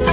तो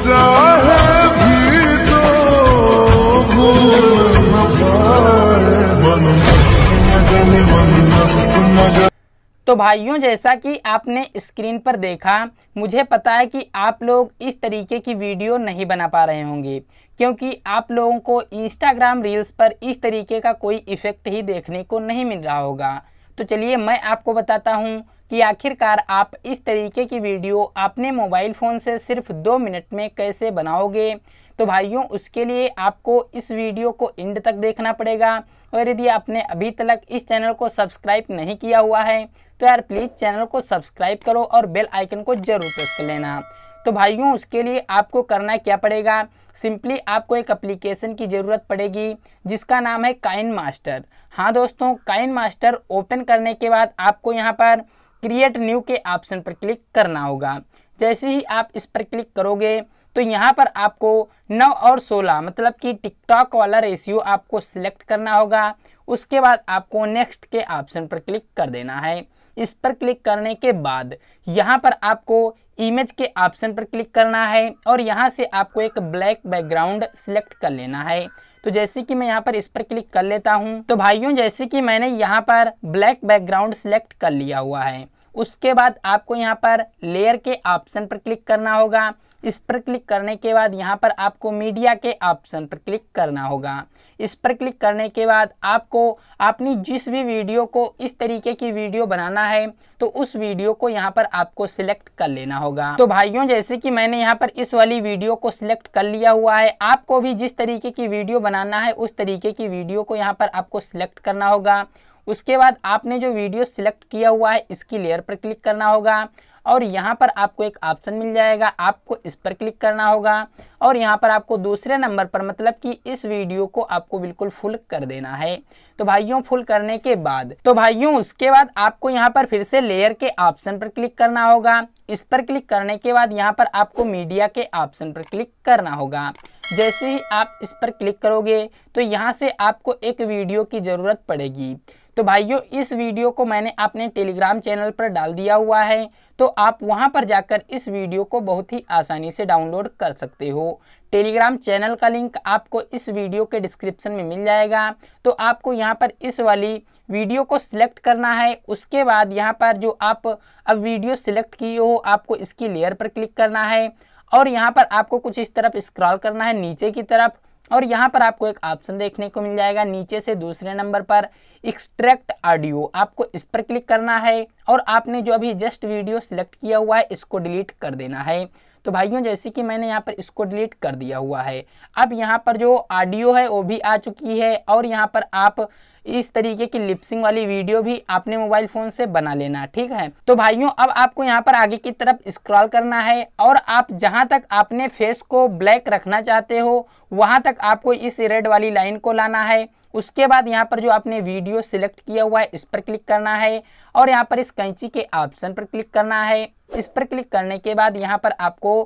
भाइयों जैसा कि आपने स्क्रीन पर देखा मुझे पता है कि आप लोग इस तरीके की वीडियो नहीं बना पा रहे होंगे क्योंकि आप लोगों को इंस्टाग्राम रील्स पर इस तरीके का कोई इफ़ेक्ट ही देखने को नहीं मिल रहा होगा तो चलिए मैं आपको बताता हूँ कि आखिरकार आप इस तरीके की वीडियो आपने मोबाइल फ़ोन से सिर्फ दो मिनट में कैसे बनाओगे तो भाइयों उसके लिए आपको इस वीडियो को एंड तक देखना पड़ेगा और यदि आपने अभी तक इस चैनल को सब्सक्राइब नहीं किया हुआ है तो यार प्लीज़ चैनल को सब्सक्राइब करो और बेल आइकन को ज़रूर प्रेस कर लेना तो भाइयों उसके लिए आपको करना क्या पड़ेगा सिंपली आपको एक एप्लीकेशन की ज़रूरत पड़ेगी जिसका नाम है काइन मास्टर हाँ दोस्तों काइन मास्टर ओपन करने के बाद आपको यहाँ पर क्रिएट न्यू के ऑप्शन पर क्लिक करना होगा जैसे ही आप इस पर क्लिक करोगे तो यहाँ पर आपको 9 और 16 मतलब कि टिकटॉक वाला रेशियो आपको सिलेक्ट करना होगा उसके बाद आपको नेक्स्ट के ऑप्शन पर क्लिक कर देना है इस पर क्लिक करने के बाद यहाँ पर आपको इमेज के ऑप्शन पर क्लिक करना है और यहाँ से आपको एक ब्लैक बैकग्राउंड सिलेक्ट कर लेना है तो जैसे कि मैं यहाँ पर इस पर क्लिक कर लेता हूँ तो भाइयों जैसे कि मैंने यहाँ पर ब्लैक बैकग्राउंड सिलेक्ट कर लिया हुआ है उसके बाद आपको यहाँ पर लेयर के ऑप्शन पर क्लिक करना होगा इस पर क्लिक करने के बाद यहाँ पर आपको मीडिया के ऑप्शन पर क्लिक करना होगा इस पर क्लिक करने के बाद आपको अपनी जिस भी वीडियो को इस तरीके की वीडियो बनाना है तो उस वीडियो को यहाँ पर आपको सिलेक्ट कर लेना होगा तो भाइयों जैसे कि मैंने यहाँ पर इस वाली वीडियो को सिलेक्ट कर लिया हुआ है आपको भी जिस तरीके की वीडियो बनाना है उस तरीके की वीडियो को यहाँ पर आपको सिलेक्ट करना होगा उसके बाद आपने जो वीडियो सिलेक्ट किया हुआ है इसकी लेयर पर क्लिक करना होगा और यहाँ पर आपको एक ऑप्शन मिल जाएगा आपको इस पर क्लिक करना होगा और यहाँ पर आपको दूसरे नंबर पर मतलब कि इस वीडियो को आपको बिल्कुल फुल कर देना है तो भाइयों फुल करने के बाद तो भाइयों उसके बाद आपको यहाँ पर फिर से लेयर के ऑप्शन पर क्लिक करना होगा इस पर क्लिक करने के बाद यहाँ पर आपको मीडिया के ऑप्शन पर क्लिक करना होगा जैसे ही आप इस पर क्लिक करोगे तो यहाँ से आपको एक वीडियो की ज़रूरत पड़ेगी तो भाइयों इस वीडियो को मैंने अपने टेलीग्राम चैनल पर डाल दिया हुआ है तो आप वहां पर जाकर इस वीडियो को बहुत ही आसानी से डाउनलोड कर सकते हो टेलीग्राम चैनल का लिंक आपको इस वीडियो के डिस्क्रिप्शन में मिल जाएगा तो आपको यहाँ पर इस वाली वीडियो को सिलेक्ट करना है उसके बाद यहाँ पर जो आप अब वीडियो सिलेक्ट की हो आपको इसकी लेयर पर क्लिक करना है और यहाँ पर आपको कुछ इस तरफ स्क्रॉल करना है नीचे की तरफ और यहाँ पर आपको एक ऑप्शन देखने को मिल जाएगा नीचे से दूसरे नंबर पर एक्सट्रैक्ट ऑडियो आपको इस पर क्लिक करना है और आपने जो अभी जस्ट वीडियो सिलेक्ट किया हुआ है इसको डिलीट कर देना है तो भाइयों जैसे कि मैंने यहाँ पर इसको डिलीट कर दिया हुआ है अब यहाँ पर जो ऑडियो है वो भी आ चुकी है और यहाँ पर आप इस तरीके की लिपसिंग वाली वीडियो भी आपने मोबाइल फ़ोन से बना लेना ठीक है तो भाइयों अब आपको यहाँ पर आगे की तरफ स्क्रॉल करना है और आप जहाँ तक आपने फेस को ब्लैक रखना चाहते हो वहाँ तक आपको इस रेड वाली लाइन को लाना है उसके बाद यहाँ पर जो आपने वीडियो सिलेक्ट किया हुआ है इस पर क्लिक करना है और यहाँ पर इस कैंची के ऑप्शन पर क्लिक करना है इस पर क्लिक करने के बाद यहाँ पर आपको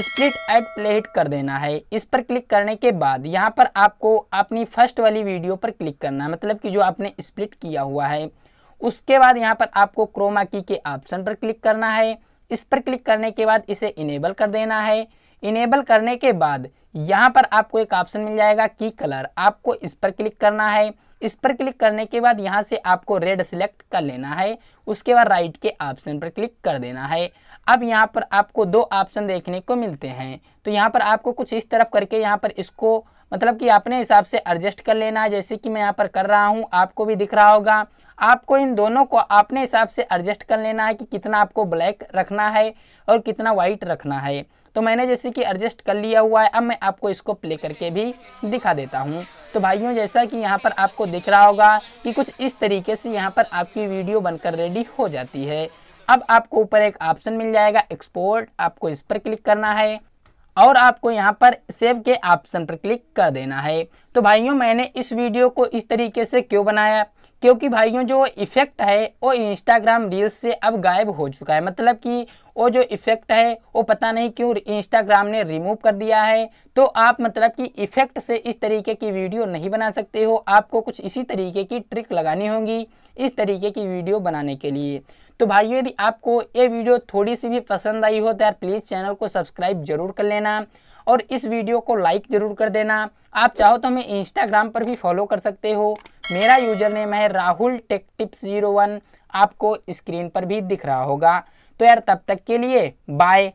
स्प्लिट एट प्लेट कर देना है इस पर क्लिक करने के बाद यहाँ पर आपको अपनी फर्स्ट वाली वीडियो पर क्लिक करना है मतलब कि जो आपने स्प्लिट किया हुआ है उसके बाद यहाँ पर आपको क्रोमा की के ऑप्शन पर क्लिक करना है इस पर क्लिक करने के बाद इसे इनेबल कर देना है इनेबल करने के बाद यहाँ पर आपको एक ऑप्शन मिल जाएगा की कलर आपको इस पर क्लिक करना है इस पर क्लिक करने के बाद यहाँ से आपको रेड सिलेक्ट कर लेना है उसके बाद राइट के ऑप्शन पर क्लिक कर देना है अब यहाँ पर आपको दो ऑप्शन देखने को मिलते हैं तो यहाँ पर आपको कुछ इस तरफ करके यहाँ पर इसको मतलब कि अपने हिसाब से एडजस्ट कर लेना है जैसे कि मैं यहाँ पर कर रहा हूँ आपको भी दिख रहा होगा आपको इन दोनों को अपने हिसाब से एडजस्ट कर लेना है कि कितना आपको ब्लैक रखना है और कितना वाइट रखना है तो मैंने जैसे कि एडजस्ट कर लिया हुआ है अब मैं आपको इसको प्ले करके भी दिखा देता हूँ तो भाइयों जैसा कि यहाँ पर आपको दिख रहा होगा कि कुछ इस तरीके से यहाँ पर आपकी वीडियो बनकर रेडी हो जाती है अब आपको ऊपर एक ऑप्शन मिल जाएगा एक्सपोर्ट आपको इस पर क्लिक करना है और आपको यहाँ पर सेव के ऑप्शन पर क्लिक कर देना है तो भाइयों मैंने इस वीडियो को इस तरीके से क्यों बनाया क्योंकि भाइयों जो इफ़ेक्ट है वो इंस्टाग्राम रील्स से अब गायब हो चुका है मतलब कि वो जो इफ़ेक्ट है वो पता नहीं क्यों इंस्टाग्राम ने रिमूव कर दिया है तो आप मतलब कि इफ़ेक्ट से इस तरीके की वीडियो नहीं बना सकते हो आपको कुछ इसी तरीके की ट्रिक लगानी होगी इस तरीके की वीडियो बनाने के लिए तो भाइयों यदि आपको ये वीडियो थोड़ी सी भी पसंद आई हो तो यार प्लीज़ चैनल को सब्सक्राइब जरूर कर लेना और इस वीडियो को लाइक ज़रूर कर देना आप चाहो तो हमें इंस्टाग्राम पर भी फॉलो कर सकते हो मेरा यूजर नेम है Rahul tech tips zero one आपको स्क्रीन पर भी दिख रहा होगा तो यार तब तक के लिए बाय